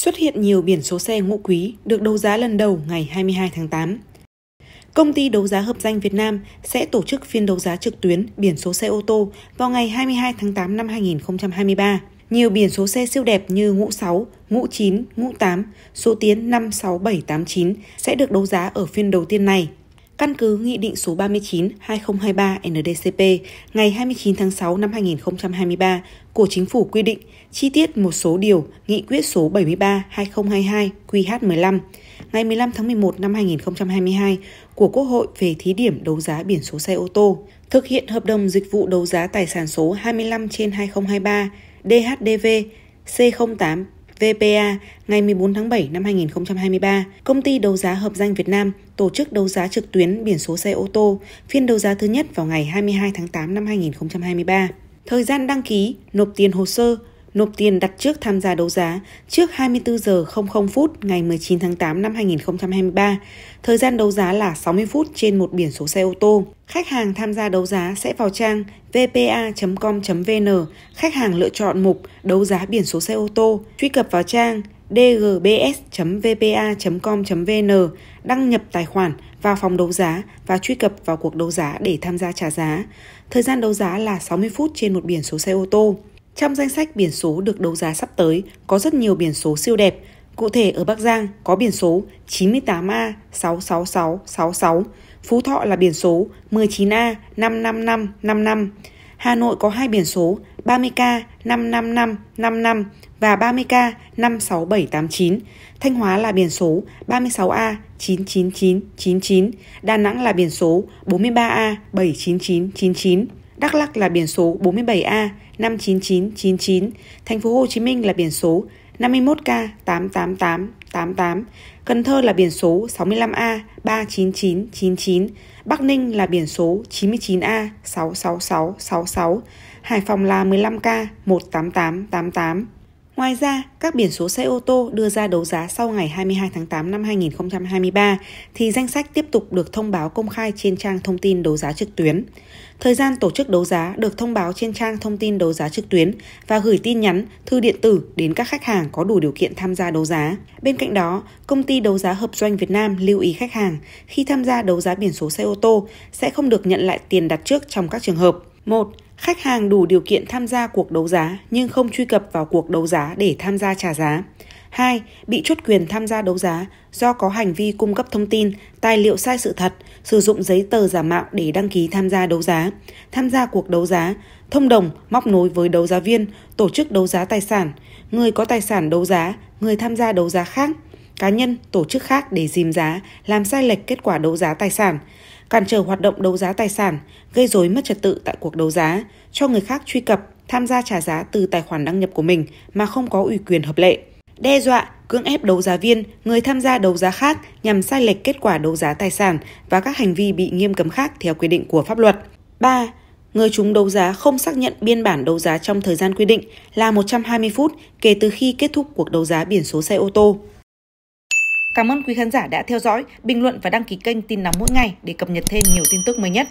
xuất hiện nhiều biển số xe ngũ quý được đấu giá lần đầu ngày 22 tháng 8. Công ty đấu giá hợp danh Việt Nam sẽ tổ chức phiên đấu giá trực tuyến biển số xe ô tô vào ngày 22 tháng 8 năm 2023. Nhiều biển số xe siêu đẹp như ngũ 6, ngũ 9, ngũ 8, số tiến 56789 sẽ được đấu giá ở phiên đầu tiên này căn cứ Nghị định số 39-2023-NDCP ngày 29 tháng 6 năm 2023 của Chính phủ quy định chi tiết một số điều Nghị quyết số 73-2022-QH15 ngày 15 tháng 11 năm 2022 của Quốc hội về thí điểm đấu giá biển số xe ô tô, thực hiện hợp đồng dịch vụ đấu giá tài sản số 25 trên 2023 DHDV C08 VPA ngày 14 tháng 7 năm 2023, công ty đấu giá hợp danh Việt Nam tổ chức đấu giá trực tuyến biển số xe ô tô phiên đấu giá thứ nhất vào ngày 22 tháng 8 năm 2023. Thời gian đăng ký, nộp tiền hồ sơ nộp tiền đặt trước tham gia đấu giá trước 24 giờ 00 phút ngày 19 tháng 8 năm 2023. Thời gian đấu giá là 60 phút trên một biển số xe ô tô. Khách hàng tham gia đấu giá sẽ vào trang vpa.com.vn, khách hàng lựa chọn mục đấu giá biển số xe ô tô, truy cập vào trang dgbs.vpa.com.vn, đăng nhập tài khoản vào phòng đấu giá và truy cập vào cuộc đấu giá để tham gia trả giá. Thời gian đấu giá là 60 phút trên một biển số xe ô tô. Trong danh sách biển số được đấu giá sắp tới có rất nhiều biển số siêu đẹp. Cụ thể ở Bắc Giang có biển số 98A66666, Phú Thọ là biển số 19A55555, Hà Nội có hai biển số 30K55555 và 30K56789, Thanh Hóa là biển số 36A99999, Đà Nẵng là biển số 43A79999. Đắk Lắk là biển số 47A 59999, thành phố Hồ Chí Minh là biển số 51K 88888, Cần Thơ là biển số 65A 39999, Bắc Ninh là biển số 99A 66666, Hải Phòng là 15K 18888. Ngoài ra, các biển số xe ô tô đưa ra đấu giá sau ngày 22 tháng 8 năm 2023 thì danh sách tiếp tục được thông báo công khai trên trang thông tin đấu giá trực tuyến. Thời gian tổ chức đấu giá được thông báo trên trang thông tin đấu giá trực tuyến và gửi tin nhắn, thư điện tử đến các khách hàng có đủ điều kiện tham gia đấu giá. Bên cạnh đó, công ty đấu giá hợp doanh Việt Nam lưu ý khách hàng khi tham gia đấu giá biển số xe ô tô sẽ không được nhận lại tiền đặt trước trong các trường hợp. 1. Khách hàng đủ điều kiện tham gia cuộc đấu giá nhưng không truy cập vào cuộc đấu giá để tham gia trả giá. 2. Bị chốt quyền tham gia đấu giá do có hành vi cung cấp thông tin, tài liệu sai sự thật, sử dụng giấy tờ giả mạo để đăng ký tham gia đấu giá, tham gia cuộc đấu giá, thông đồng, móc nối với đấu giá viên, tổ chức đấu giá tài sản, người có tài sản đấu giá, người tham gia đấu giá khác – cá nhân, tổ chức khác để dìm giá, làm sai lệch kết quả đấu giá tài sản, cản trở hoạt động đấu giá tài sản, gây rối mất trật tự tại cuộc đấu giá, cho người khác truy cập, tham gia trả giá từ tài khoản đăng nhập của mình mà không có ủy quyền hợp lệ, đe dọa, cưỡng ép đấu giá viên, người tham gia đấu giá khác nhằm sai lệch kết quả đấu giá tài sản và các hành vi bị nghiêm cấm khác theo quy định của pháp luật. 3 người chúng đấu giá không xác nhận biên bản đấu giá trong thời gian quy định là 120 phút kể từ khi kết thúc cuộc đấu giá biển số xe ô tô. Cảm ơn quý khán giả đã theo dõi, bình luận và đăng ký kênh Tin Nóng mỗi ngày để cập nhật thêm nhiều tin tức mới nhất.